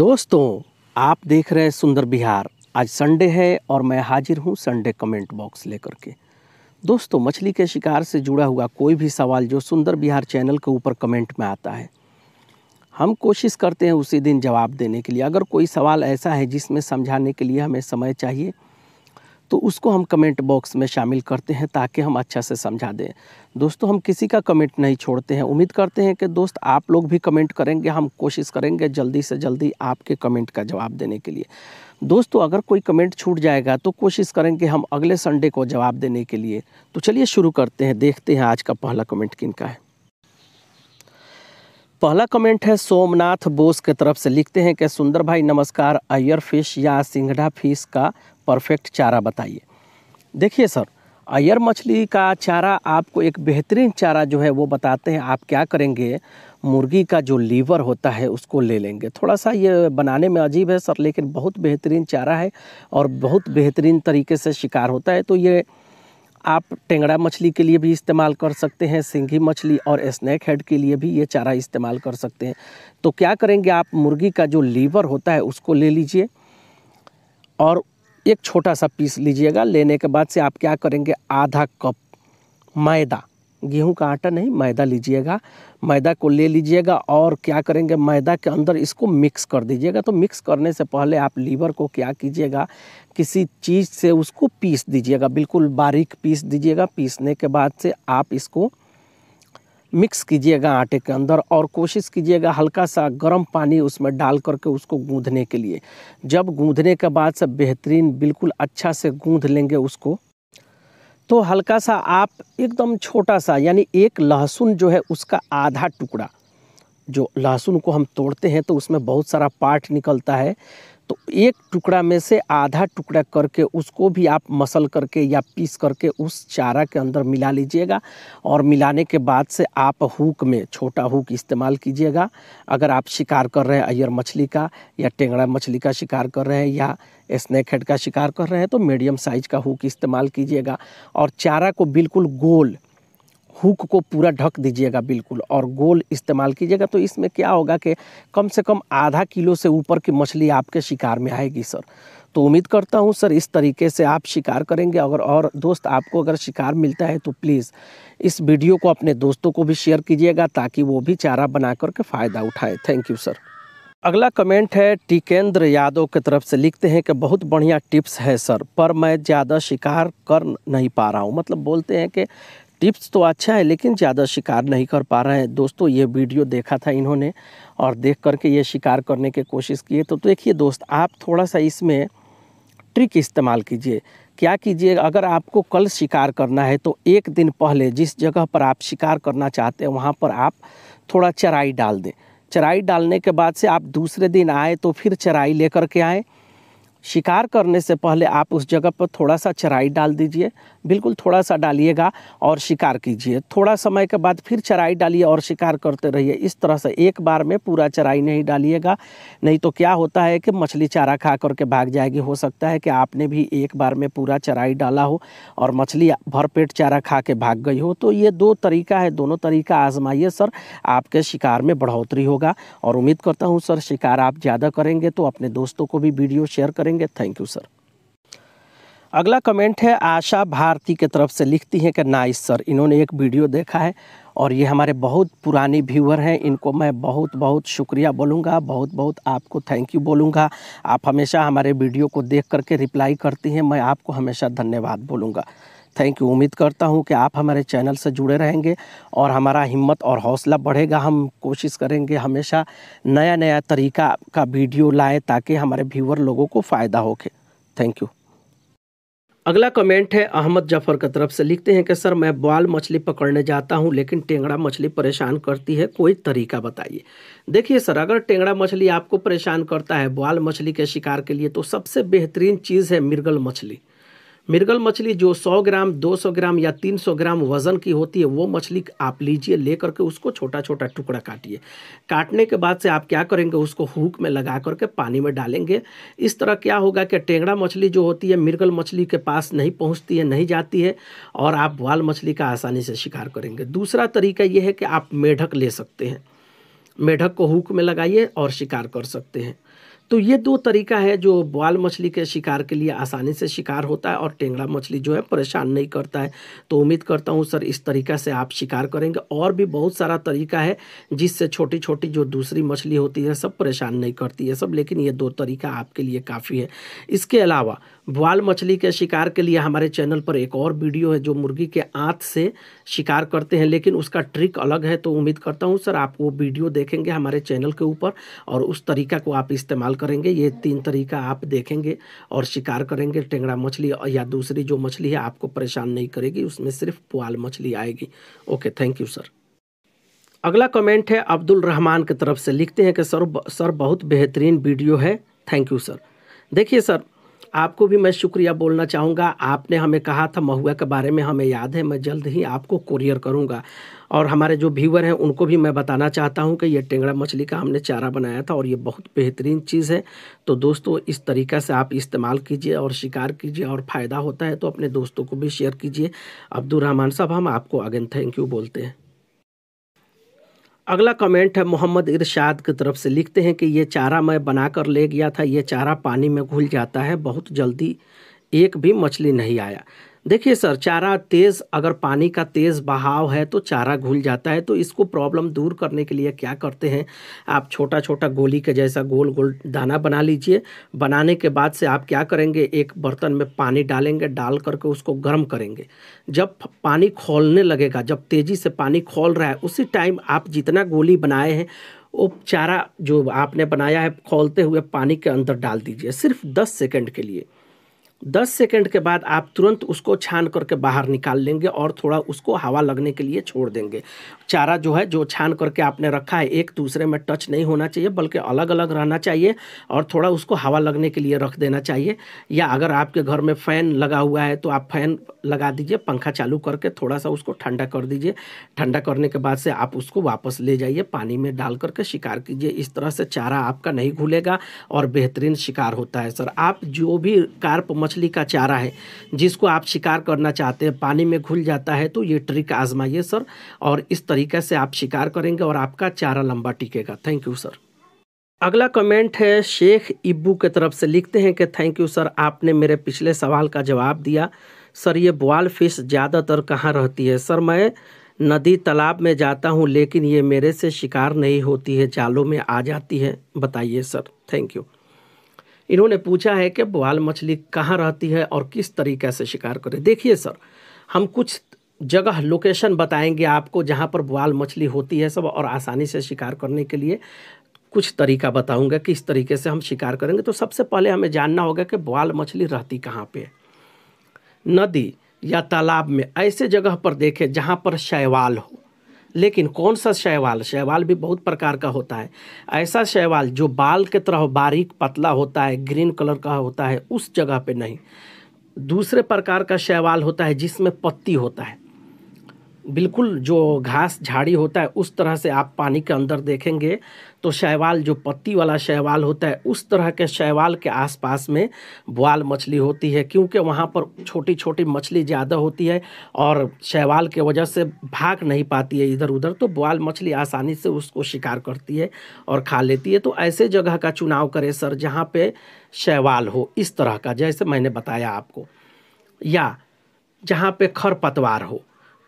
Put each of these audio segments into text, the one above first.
दोस्तों आप देख रहे हैं सुंदर बिहार आज संडे है और मैं हाजिर हूँ संडे कमेंट बॉक्स लेकर के दोस्तों मछली के शिकार से जुड़ा हुआ कोई भी सवाल जो सुंदर बिहार चैनल के ऊपर कमेंट में आता है हम कोशिश करते हैं उसी दिन जवाब देने के लिए अगर कोई सवाल ऐसा है जिसमें समझाने के लिए हमें समय चाहिए तो उसको हम कमेंट बॉक्स में शामिल करते हैं ताकि हम अच्छा से समझा दें दोस्तों हम किसी का कमेंट नहीं छोड़ते हैं उम्मीद करते हैं कि दोस्त आप लोग भी कमेंट करेंगे हम कोशिश करेंगे जल्दी से जल्दी आपके कमेंट का जवाब देने के लिए दोस्तों अगर कोई कमेंट छूट जाएगा तो कोशिश करेंगे हम अगले संडे को जवाब देने के लिए तो चलिए शुरू करते हैं देखते हैं आज का पहला कमेंट किन का है पहला कमेंट है सोमनाथ बोस के तरफ से लिखते हैं कि सुंदर भाई नमस्कार अयर फिश या सिंगड़ा फिश का परफेक्ट चारा बताइए देखिए सर अयर मछली का चारा आपको एक बेहतरीन चारा जो है वो बताते हैं आप क्या करेंगे मुर्गी का जो लीवर होता है उसको ले लेंगे थोड़ा सा ये बनाने में अजीब है सर लेकिन बहुत बेहतरीन चारा है और बहुत बेहतरीन तरीके से शिकार होता है तो ये आप टेंगड़ा मछली के लिए भी इस्तेमाल कर सकते हैं सिंघी मछली और स्नैक हेड के लिए भी ये चारा इस्तेमाल कर सकते हैं तो क्या करेंगे आप मुर्गी का जो लीवर होता है उसको ले लीजिए और एक छोटा सा पीस लीजिएगा लेने के बाद से आप क्या करेंगे आधा कप मैदा गेहूं का आटा नहीं मैदा लीजिएगा मैदा को ले लीजिएगा और क्या करेंगे मैदा के अंदर इसको मिक्स कर दीजिएगा तो मिक्स करने से पहले आप लीवर को क्या कीजिएगा किसी चीज़ से उसको पीस दीजिएगा बिल्कुल बारीक पीस दीजिएगा पीसने के बाद से आप इसको मिक्स कीजिएगा आटे के अंदर और कोशिश कीजिएगा हल्का सा गर्म पानी उसमें डाल करके उसको गूँधने के लिए जब गूँधने के बाद से बेहतरीन बिल्कुल अच्छा से गूँध लेंगे उसको तो हल्का सा आप एकदम छोटा सा यानी एक लहसुन जो है उसका आधा टुकड़ा जो लहसुन को हम तोड़ते हैं तो उसमें बहुत सारा पार्ट निकलता है तो एक टुकड़ा में से आधा टुकड़ा करके उसको भी आप मसल करके या पीस करके उस चारा के अंदर मिला लीजिएगा और मिलाने के बाद से आप हुक में छोटा हुक इस्तेमाल कीजिएगा अगर आप शिकार कर रहे हैं अयर मछली का या टेंगड़ा मछली का शिकार कर रहे हैं या स्नैक हेड का शिकार कर रहे हैं तो मीडियम साइज का हुक इस्तेमाल कीजिएगा और चारा को बिल्कुल गोल हुक को पूरा ढक दीजिएगा बिल्कुल और गोल इस्तेमाल कीजिएगा तो इसमें क्या होगा कि कम से कम आधा किलो से ऊपर की मछली आपके शिकार में आएगी सर तो उम्मीद करता हूँ सर इस तरीके से आप शिकार करेंगे अगर और दोस्त आपको अगर शिकार मिलता है तो प्लीज़ इस वीडियो को अपने दोस्तों को भी शेयर कीजिएगा ताकि वो भी चारा बना करके फ़ायदा उठाए थैंक यू सर अगला कमेंट है टिकेंद्र यादव की तरफ से लिखते हैं कि बहुत बढ़िया टिप्स है सर पर मैं ज़्यादा शिकार कर नहीं पा रहा हूँ मतलब बोलते हैं कि टिप्स तो अच्छा है लेकिन ज़्यादा शिकार नहीं कर पा रहे हैं दोस्तों ये वीडियो देखा था इन्होंने और देख करके ये शिकार करने की कोशिश किए तो देखिए दोस्त आप थोड़ा सा इसमें ट्रिक इस्तेमाल कीजिए क्या कीजिए अगर आपको कल शिकार करना है तो एक दिन पहले जिस जगह पर आप शिकार करना चाहते हैं वहाँ पर आप थोड़ा चराई डाल दें चराई डालने के बाद से आप दूसरे दिन आए तो फिर चराई लेकर के आएँ शिकार करने से पहले आप उस जगह पर थोड़ा सा चराई डाल दीजिए बिल्कुल थोड़ा सा डालिएगा और शिकार कीजिए थोड़ा समय के बाद फिर चराई डालिए और शिकार करते रहिए इस तरह से एक बार में पूरा चराई नहीं डालिएगा नहीं तो क्या होता है कि मछली चारा खा करके भाग जाएगी हो सकता है कि आपने भी एक बार में पूरा चराई डाला हो और मछली भरपेट चारा खा के भाग गई हो तो ये दो तरीका है दोनों तरीका आजमाइए सर आपके शिकार में बढ़ोतरी होगा और उम्मीद करता हूँ सर शिकार आप ज़्यादा करेंगे तो अपने दोस्तों को भी वीडियो शेयर करें करेंगे थैंक यू सर अगला कमेंट है आशा भारती के तरफ से लिखती हैं कि नाइस सर इन्होंने एक वीडियो देखा है और ये हमारे बहुत पुराने व्यूअर हैं इनको मैं बहुत बहुत शुक्रिया बोलूँगा बहुत बहुत आपको थैंक यू बोलूँगा आप हमेशा हमारे वीडियो को देख करके रिप्लाई करती हैं मैं आपको हमेशा धन्यवाद बोलूँगा थैंक यू उम्मीद करता हूँ कि आप हमारे चैनल से जुड़े रहेंगे और हमारा हिम्मत और हौसला बढ़ेगा हम कोशिश करेंगे हमेशा नया नया तरीका का वीडियो लाएँ ताकि हमारे व्यूअर लोगों को फ़ायदा होके थैंक यू अगला कमेंट है अहमद जफर की तरफ से लिखते हैं कि सर मैं बाल मछली पकड़ने जाता हूं लेकिन टेंगड़ा मछली परेशान करती है कोई तरीका बताइए देखिए सर अगर टेंगड़ा मछली आपको परेशान करता है बाल मछली के शिकार के लिए तो सबसे बेहतरीन चीज़ है मिर्गल मछली मिर्गल मछली जो 100 ग्राम 200 ग्राम या 300 ग्राम वज़न की होती है वो मछली आप लीजिए लेकर के उसको छोटा छोटा टुकड़ा काटिए काटने के बाद से आप क्या करेंगे उसको हुक में लगा करके पानी में डालेंगे इस तरह क्या होगा कि टेंगड़ा मछली जो होती है मिर्गल मछली के पास नहीं पहुँचती है नहीं जाती है और आप वाल मछली का आसानी से शिकार करेंगे दूसरा तरीका ये है कि आप मेढक ले सकते हैं मेढक को हुक में लगाइए और शिकार कर सकते हैं तो ये दो तरीका है जो बाल मछली के शिकार के लिए आसानी से शिकार होता है और टेंगड़ा मछली जो है परेशान नहीं करता है तो उम्मीद करता हूँ सर इस तरीका से आप शिकार करेंगे और भी बहुत सारा तरीका है जिससे छोटी छोटी जो दूसरी मछली होती है सब परेशान नहीं करती है सब लेकिन ये दो तरीका आपके लिए काफ़ी है इसके अलावा बाल मछली के शिकार के लिए हमारे चैनल पर एक और वीडियो है जो मुर्गी के आँत से शिकार करते हैं लेकिन उसका ट्रिक अलग है तो उम्मीद करता हूँ सर आप वो वीडियो देखेंगे हमारे चैनल के ऊपर और उस तरीका को आप इस्तेमाल करेंगे ये तीन तरीका आप देखेंगे और शिकार करेंगे टेंगड़ा मछली या दूसरी जो मछली है आपको परेशान नहीं करेगी उसमें सिर्फ पुआल मछली आएगी ओके थैंक यू सर अगला कमेंट है अब्दुल रहमान की तरफ से लिखते हैं कि सर सर बहुत बेहतरीन वीडियो है थैंक यू सर देखिए सर आपको भी मैं शुक्रिया बोलना चाहूँगा आपने हमें कहा था महुआ के बारे में हमें याद है मैं जल्द ही आपको कुरियर करूँगा और हमारे जो व्यूवर हैं उनको भी मैं बताना चाहता हूँ कि ये टेंगड़ा मछली का हमने चारा बनाया था और ये बहुत बेहतरीन चीज़ है तो दोस्तों इस तरीक़ा से आप इस्तेमाल कीजिए और शिकार कीजिए और फ़ायदा होता है तो अपने दोस्तों को भी शेयर कीजिए अब्दुलरहमान साहब हम आपको अगेन थैंक यू बोलते हैं अगला कमेंट है मोहम्मद इरशाद की तरफ से लिखते हैं कि ये चारा मैं बनाकर ले गया था ये चारा पानी में घुल जाता है बहुत जल्दी एक भी मछली नहीं आया देखिए सर चारा तेज़ अगर पानी का तेज़ बहाव है तो चारा घुल जाता है तो इसको प्रॉब्लम दूर करने के लिए क्या करते हैं आप छोटा छोटा गोली के जैसा गोल गोल दाना बना लीजिए बनाने के बाद से आप क्या करेंगे एक बर्तन में पानी डालेंगे डाल करके उसको गर्म करेंगे जब पानी खोलने लगेगा जब तेज़ी से पानी खोल रहा है उसी टाइम आप जितना गोली बनाए हैं वो चारा जो आपने बनाया है खोलते हुए पानी के अंदर डाल दीजिए सिर्फ दस सेकेंड के लिए दस सेकेंड के बाद आप तुरंत उसको छान करके बाहर निकाल लेंगे और थोड़ा उसको हवा लगने के लिए छोड़ देंगे चारा जो है जो छान करके आपने रखा है एक दूसरे में टच नहीं होना चाहिए बल्कि अलग अलग रहना चाहिए और थोड़ा उसको हवा लगने के लिए रख देना चाहिए या अगर आपके घर में फ़ैन लगा हुआ है तो आप फ़ैन लगा दीजिए पंखा चालू करके थोड़ा सा उसको ठंडा कर दीजिए ठंडा करने के बाद से आप उसको वापस ले जाइए पानी में डाल करके शिकार कीजिए इस तरह से चारा आपका नहीं घुलेगा और बेहतरीन शिकार होता है सर आप जो भी कार्प मछ मछली का चारा है जिसको आप शिकार करना चाहते हैं पानी में घुल जाता है तो ये ट्रिक आजमाइए सर और इस तरीके से आप शिकार करेंगे और आपका चारा लंबा टिकेगा थैंक यू सर अगला कमेंट है शेख इब्बू के तरफ से लिखते हैं कि थैंक यू सर आपने मेरे पिछले सवाल का जवाब दिया सर ये बॉल फिश ज़्यादातर कहाँ रहती है सर मैं नदी तालाब में जाता हूँ लेकिन ये मेरे से शिकार नहीं होती है जालों में आ जाती है बताइए सर थैंक यू इन्होंने पूछा है कि बुआल मछली कहाँ रहती है और किस तरीके से शिकार करे देखिए सर हम कुछ जगह लोकेशन बताएंगे आपको जहाँ पर बुआल मछली होती है सब और आसानी से शिकार करने के लिए कुछ तरीका बताऊंगा किस तरीके से हम शिकार करेंगे तो सबसे पहले हमें जानना होगा कि बुआल मछली रहती कहाँ पे नदी या तालाब में ऐसे जगह पर देखें जहाँ पर शैवाल हो लेकिन कौन सा शैवाल शैवाल भी बहुत प्रकार का होता है ऐसा शैवाल जो बाल के तरह बारीक पतला होता है ग्रीन कलर का होता है उस जगह पे नहीं दूसरे प्रकार का शैवाल होता है जिसमें पत्ती होता है बिल्कुल जो घास झाड़ी होता है उस तरह से आप पानी के अंदर देखेंगे तो शैवाल जो पत्ती वाला शैवाल होता है उस तरह के शैवाल के आसपास में बुआल मछली होती है क्योंकि वहाँ पर छोटी छोटी मछली ज़्यादा होती है और शैवाल के वजह से भाग नहीं पाती है इधर उधर तो बुआल मछली आसानी से उसको शिकार करती है और खा लेती है तो ऐसे जगह का चुनाव करें सर जहाँ पर शैवाल हो इस तरह का जैसे मैंने बताया आपको या जहाँ पे पतवार हो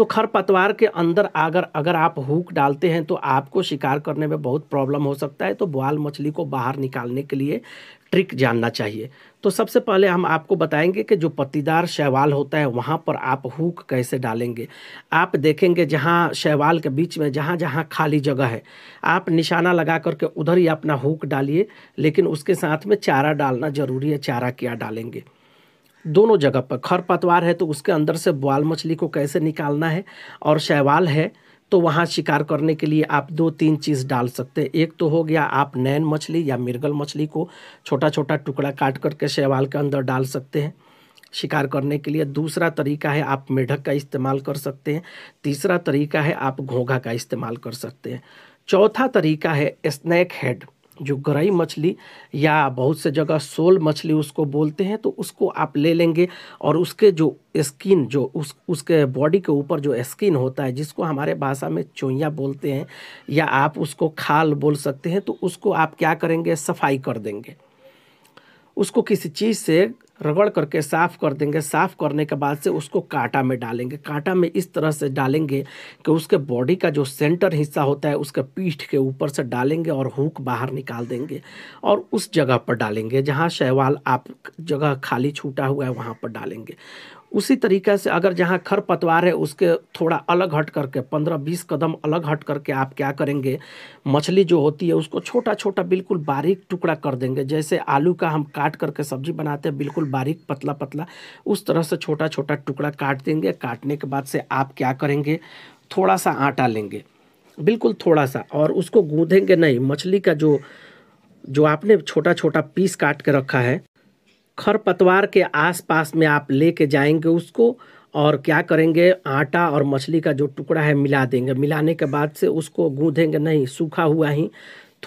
तो खरपतवार के अंदर अगर अगर आप हुक डालते हैं तो आपको शिकार करने में बहुत प्रॉब्लम हो सकता है तो बवाल मछली को बाहर निकालने के लिए ट्रिक जानना चाहिए तो सबसे पहले हम आपको बताएंगे कि जो पत्तीदार शैवाल होता है वहाँ पर आप हुक कैसे डालेंगे आप देखेंगे जहाँ शैवाल के बीच में जहाँ जहाँ खाली जगह है आप निशाना लगा करके उधर ही अपना हुक डालिए लेकिन उसके साथ में चारा डालना ज़रूरी है चारा क्या डालेंगे दोनों जगह पर खरपतवार है तो उसके अंदर से बाल मछली को कैसे निकालना है और शैवाल है तो वहाँ शिकार करने के लिए आप दो तीन चीज़ डाल सकते हैं एक तो हो गया आप नैन मछली या मिर्गल मछली को छोटा छोटा टुकड़ा काट करके शैवाल के अंदर डाल सकते हैं शिकार करने के लिए दूसरा तरीका है आप मेढक का इस्तेमाल कर सकते हैं तीसरा तरीका है आप घोंघा का इस्तेमाल कर सकते हैं चौथा तरीका है स्नैक हेड जो गरई मछली या बहुत से जगह सोल मछली उसको बोलते हैं तो उसको आप ले लेंगे और उसके जो स्किन जो उस उसके बॉडी के ऊपर जो स्किन होता है जिसको हमारे भाषा में चोइया बोलते हैं या आप उसको खाल बोल सकते हैं तो उसको आप क्या करेंगे सफाई कर देंगे उसको किसी चीज़ से रगड़ करके साफ़ कर देंगे साफ़ करने के बाद से उसको काटा में डालेंगे काटा में इस तरह से डालेंगे कि उसके बॉडी का जो सेंटर हिस्सा होता है उसके पीठ के ऊपर से डालेंगे और हुक बाहर निकाल देंगे और उस जगह पर डालेंगे जहाँ शैवाल आप जगह खाली छूटा हुआ है वहाँ पर डालेंगे उसी तरीके से अगर जहाँ खर पतवार है उसके थोड़ा अलग हट करके पंद्रह बीस कदम अलग हट करके आप क्या करेंगे मछली जो होती है उसको छोटा छोटा बिल्कुल बारीक टुकड़ा कर देंगे जैसे आलू का हम काट करके सब्जी बनाते हैं बिल्कुल बारीक पतला पतला उस तरह से छोटा छोटा टुकड़ा काट देंगे काटने के बाद से आप क्या करेंगे थोड़ा सा आटा लेंगे बिल्कुल थोड़ा सा और उसको गूँधेंगे नहीं मछली का जो जो आपने छोटा छोटा पीस काट के रखा है खरपतवार के आसपास में आप लेके जाएंगे उसको और क्या करेंगे आटा और मछली का जो टुकड़ा है मिला देंगे मिलाने के बाद से उसको गूँधेंगे नहीं सूखा हुआ ही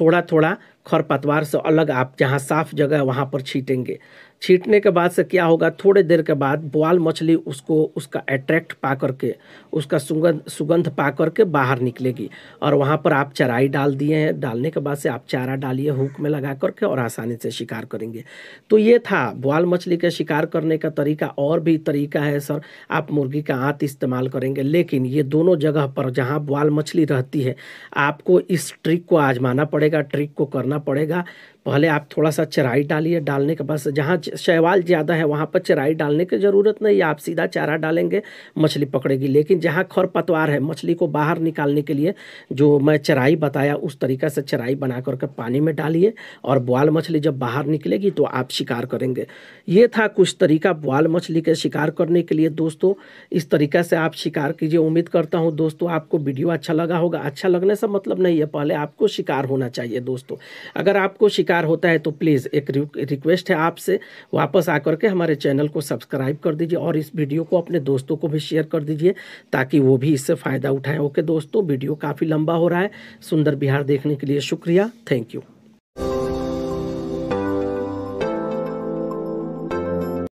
थोड़ा थोड़ा खरपतवार से अलग आप जहाँ साफ़ जगह है वहाँ पर छीटेंगे छींटने के बाद से क्या होगा थोड़े देर के बाद बुआल मछली उसको उसका अट्रैक्ट पा करके उसका सुगंध सुगंध पा करके बाहर निकलेगी और वहाँ पर आप चराई डाल दिए हैं डालने के बाद से आप चारा डालिए हुक में लगा करके और आसानी से शिकार करेंगे तो ये था बुआल मछली का शिकार करने का तरीका और भी तरीका है सर आप मुर्गी का आँत इस्तेमाल करेंगे लेकिन ये दोनों जगह पर जहाँ बुआल मछली रहती है आपको इस ट्रिक को आजमाना पड़ेगा ट्रिक को करना पड़ेगा पहले आप थोड़ा सा चराई डालिए डालने के बाद जहाँ शैवाल ज़्यादा है वहाँ पर चराई डालने की ज़रूरत नहीं है आप सीधा चारा डालेंगे मछली पकड़ेगी लेकिन जहाँ खरपतवार है मछली को बाहर निकालने के लिए जो मैं चराई बताया उस तरीका से चराई बना करके पानी में डालिए और बुआल मछली जब बाहर निकलेगी तो आप शिकार करेंगे ये था कुछ तरीका बुआल मछली के शिकार करने के लिए दोस्तों इस तरीक़े से आप शिकार कीजिए उम्मीद करता हूँ दोस्तों आपको वीडियो अच्छा लगा होगा अच्छा लगने से मतलब नहीं है पहले आपको शिकार होना चाहिए दोस्तों अगर आपको शिकार स्वीकार होता है तो प्लीज़ एक रिक्वेस्ट है आपसे वापस आकर के हमारे चैनल को सब्सक्राइब कर दीजिए और इस वीडियो को अपने दोस्तों को भी शेयर कर दीजिए ताकि वो भी इससे फ़ायदा उठाएं ओके दोस्तों वीडियो काफ़ी लंबा हो रहा है सुंदर बिहार देखने के लिए शुक्रिया थैंक यू